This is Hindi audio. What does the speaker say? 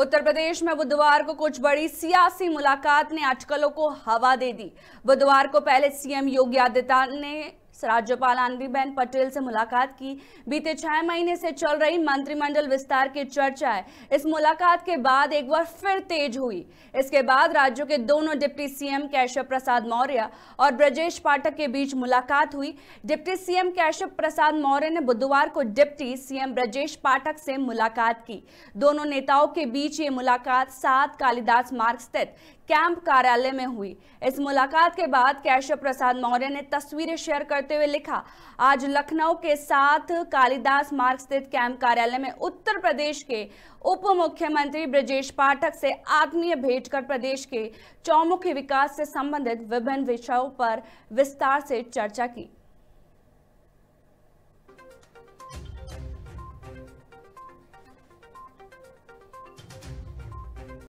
उत्तर प्रदेश में बुधवार को कुछ बड़ी सियासी मुलाकात ने अटकलों को हवा दे दी बुधवार को पहले सीएम योगी आदित्यनाथ ने राज्यपाल आनंदीबेन पटेल से मुलाकात की बीते छह महीने से चल रही मंत्रिमंडल विस्तार की है इस मुलाकात के बाद एक बार फिर तेज हुई इसके बाद राज्यों के दोनों डिप्टी सीएम केशव प्रसाद मौर्य और ब्रजेश पाठक के बीच मुलाकात हुई डिप्टी सीएम केशव प्रसाद मौर्य ने बुधवार को डिप्टी सीएम ब्रजेश पाठक से मुलाकात की दोनों नेताओं के बीच ये मुलाकात सात कालिदास मार्ग स्थित कैंप कार्यालय में हुई इस मुलाकात के बाद केशव प्रसाद मौर्य ने तस्वीरें शेयर कर करते हुए लिखा आज लखनऊ के साथ कालिदास मार्ग स्थित कैंप कार्यालय में उत्तर प्रदेश के उप मुख्यमंत्री ब्रजेश पाठक से आत्मीय भेंट कर प्रदेश के चौमुखी विकास से संबंधित विभिन्न विषयों पर विस्तार से चर्चा की